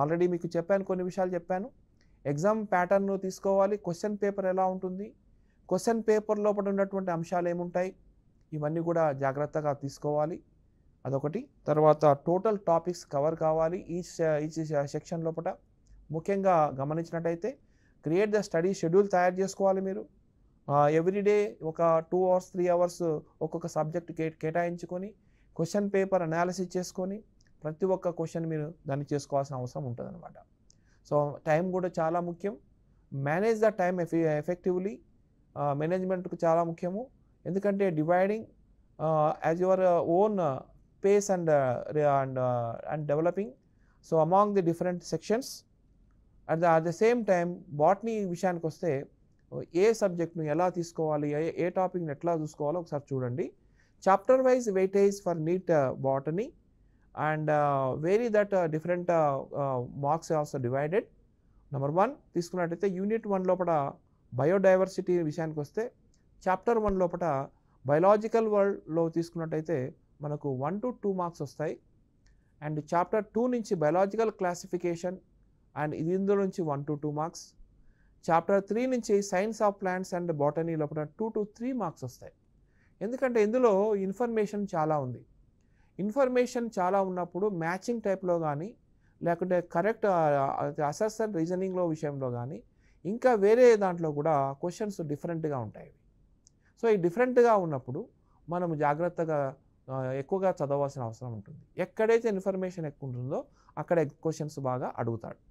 already మీకు చెప్పాను కొన్ని విషయాలు చెప్పాను ఎగ్జామ్ ప్యాటర్న్ తీసుకోవాలి క్వశ్చన్ పేపర్ ఎలా ఉంటుంది క్వశ్చన్ పేపర్ లోపల ఉన్నటువంటి అంశాలు ఏముంటాయి ఇవన్నీ కూడా జాగ్రత్తగా తీసుకోవాలి అదొకటి తర్వాత టోటల్ టాపిక్స్ కవర్ కావాలి ఈచ్ ఈచ్ సెక్షన్ లోపల ముఖ్యంగా గమనించినట్టయితే క్రియేట్ ద స్టడీ షెడ్యూల్ తయారు చేసుకోవాలి మీరు ఎవ్రీడే ఒక టూ అవర్స్ త్రీ అవర్స్ ఒక్కొక్క సబ్జెక్ట్ కేటాయించుకొని క్వశ్చన్ పేపర్ అనాలిసిస్ చేసుకొని ప్రతి ఒక్క క్వశ్చన్ మీరు దాన్ని చేసుకోవాల్సిన అవసరం ఉంటుంది అనమాట సో టైం కూడా చాలా ముఖ్యం manage the time F effectively మేనేజ్మెంట్కు చాలా ముఖ్యము ఎందుకంటే dividing as your own pace and and and developing so among the different sections at the at the same time botany విషయానికి వస్తే ఏ సబ్జెక్ట్ను ఎలా తీసుకోవాలి ఏ టాపిక్ని ఎట్లా చూసుకోవాలో ఒకసారి చూడండి chapter wise weightage for NEET botany and very that different marks also divided number one తీసుకున్నట్టయితే యూనిట్ వన్ లోపల బయోడైవర్సిటీ విషయానికి వస్తే చాప్టర్ వన్ లోపల బయలాజికల్ వరల్డ్లో తీసుకున్నట్టయితే మనకు వన్ టు టూ మార్క్స్ వస్తాయి అండ్ చాప్టర్ టూ నుంచి బయలాజికల్ క్లాసిఫికేషన్ అండ్ ఇది ఇందులో నుంచి one to two marks chapter three నుంచి science of plants and botany లోపల టూ టు త్రీ మార్క్స్ వస్తాయి ఎందుకంటే ఇందులో ఇన్ఫర్మేషన్ చాలా ఉంది ఇన్ఫర్మేషన్ చాలా ఉన్నప్పుడు మ్యాచింగ్ టైప్లో కానీ లేకుంటే కరెక్ట్ అసెసర్ రీజనింగ్లో విషయంలో కానీ ఇంకా వేరే దాంట్లో కూడా క్వశ్చన్స్ డిఫరెంట్గా ఉంటాయి సో ఈ డిఫరెంట్గా ఉన్నప్పుడు మనం జాగ్రత్తగా ఎక్కువగా చదవాల్సిన అవసరం ఉంటుంది ఎక్కడైతే ఇన్ఫర్మేషన్ ఎక్కువ ఉంటుందో అక్కడ క్వశ్చన్స్ బాగా అడుగుతాడు